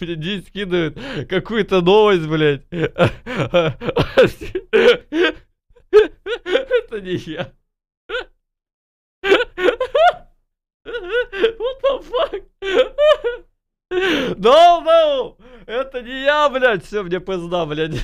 Мне здесь скидывают какую-то новость, блядь. Это не я. What the fuck? No, no! Это не я, блядь! Все, мне пизда, блядь.